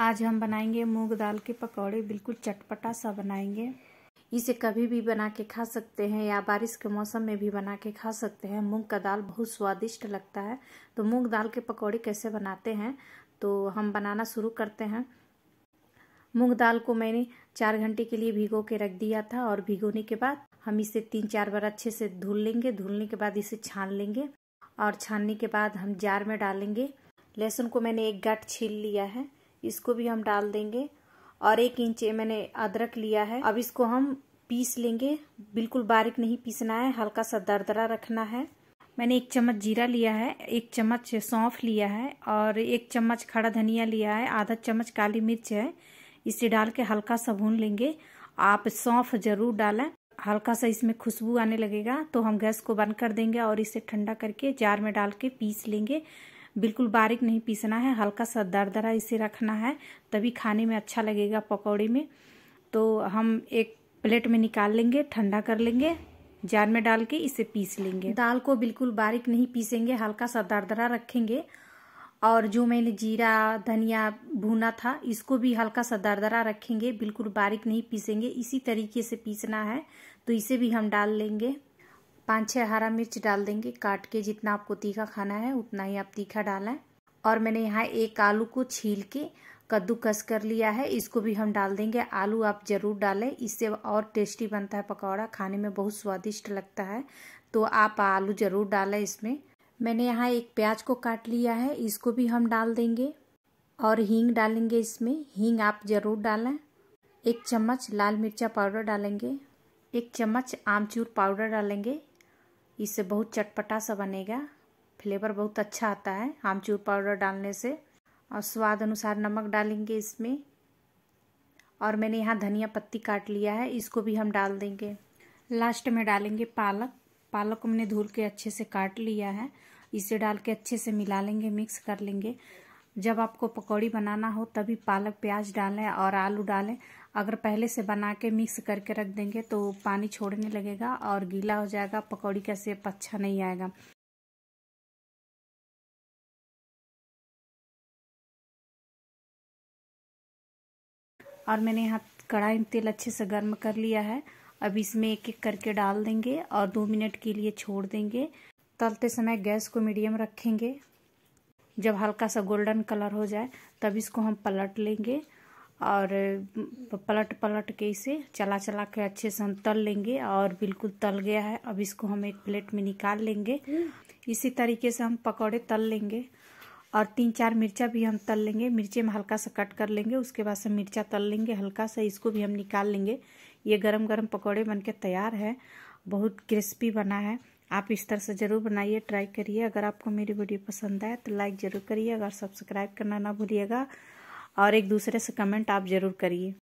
आज हम बनाएंगे मूंग दाल के पकौड़े बिल्कुल चटपटा सा बनाएंगे इसे कभी भी बना के खा सकते हैं या बारिश के मौसम में भी बना के खा सकते हैं मूंग का दाल बहुत स्वादिष्ट लगता है तो मूंग दाल के पकौड़े कैसे बनाते हैं तो हम बनाना शुरू करते हैं मूंग दाल को मैंने चार घंटे के लिए भिगो के रख दिया था और भिगोने के बाद हम इसे तीन चार बार अच्छे से धुल लेंगे धुलने के बाद इसे छान लेंगे और छानने के बाद हम जार में डालेंगे लहसुन को मैंने एक गट छील लिया है इसको भी हम डाल देंगे और एक इंच मैंने अदरक लिया है अब इसको हम पीस लेंगे बिल्कुल बारीक नहीं पीसना है हल्का सा दरदरा रखना है मैंने एक चम्मच जीरा लिया है एक चम्मच सौंफ लिया है और एक चम्मच खड़ा धनिया लिया है आधा चम्मच काली मिर्च है इसे डाल के हल्का सा भून लेंगे आप सौंफ जरूर डालें हल्का सा इसमें खुशबू आने लगेगा तो हम गैस को बंद कर देंगे और इसे ठंडा करके जार में डाल के पीस लेंगे बिल्कुल बारीक नहीं पीसना है हल्का सा दरदरा इसे रखना है तभी खाने में अच्छा लगेगा पकौड़े में तो हम एक प्लेट में निकाल लेंगे ठंडा कर लेंगे जार में डाल के इसे पीस लेंगे दाल को बिल्कुल बारीक नहीं पीसेंगे हल्का सा दरदरा रखेंगे और जो मैंने जीरा धनिया भुना था इसको भी हल्का सा दरदरा रखेंगे बिल्कुल बारीक नहीं पीसेंगे इसी तरीके से पीसना है तो इसे भी हम डाल लेंगे पाँच छः हरा मिर्च डाल देंगे काट के जितना आपको तीखा खाना है उतना ही आप तीखा डालें और मैंने यहाँ एक आलू को छील के कद्दू कस कर लिया है इसको भी हम डाल देंगे आलू आप ज़रूर डालें इससे और टेस्टी बनता है पकौड़ा खाने में बहुत स्वादिष्ट लगता है तो आप आलू ज़रूर डालें इसमें मैंने यहाँ एक प्याज को काट लिया है इसको भी हम डाल देंगे और हींग डालेंगे इसमें हींग आप ज़रूर डालें एक चम्मच लाल मिर्चा पाउडर डालेंगे एक चम्मच आमचूर पाउडर डालेंगे इससे बहुत चटपटा सा बनेगा फ्लेवर बहुत अच्छा आता है आमचूर पाउडर डालने से और स्वाद अनुसार नमक डालेंगे इसमें और मैंने यहाँ धनिया पत्ती काट लिया है इसको भी हम डाल देंगे लास्ट में डालेंगे पालक पालक को मैंने धुल के अच्छे से काट लिया है इसे डाल के अच्छे से मिला लेंगे मिक्स कर लेंगे जब आपको पकौड़ी बनाना हो तभी पालक प्याज डालें और आलू डालें अगर पहले से बना के मिक्स करके रख देंगे तो पानी छोड़ने लगेगा और गीला हो जाएगा पकौड़ी का सेप अच्छा नहीं आएगा और मैंने यहाँ कढ़ाई में तेल अच्छे से गर्म कर लिया है अब इसमें एक एक करके डाल देंगे और दो मिनट के लिए छोड़ देंगे तलते समय गैस को मीडियम रखेंगे जब हल्का सा गोल्डन कलर हो जाए तब इसको हम पलट लेंगे और पलट पलट के इसे चला चला के अच्छे से हम तल लेंगे और बिल्कुल तल गया है अब इसको हम एक प्लेट में निकाल लेंगे इसी तरीके से हम पकौड़े तल लेंगे और तीन चार मिर्चा भी हम तल लेंगे मिर्चे में हल्का सा कट कर लेंगे उसके बाद से मिर्चा तल लेंगे हल्का सा इसको भी हम निकाल लेंगे ये गरम गरम पकौड़े बन के तैयार है बहुत क्रिस्पी बना है आप इस तरह से ज़रूर बनाइए ट्राई करिए अगर आपको मेरी वीडियो पसंद आए तो लाइक ज़रूर करिए अगर सब्सक्राइब करना ना भूलिएगा और एक दूसरे से कमेंट आप ज़रूर करिए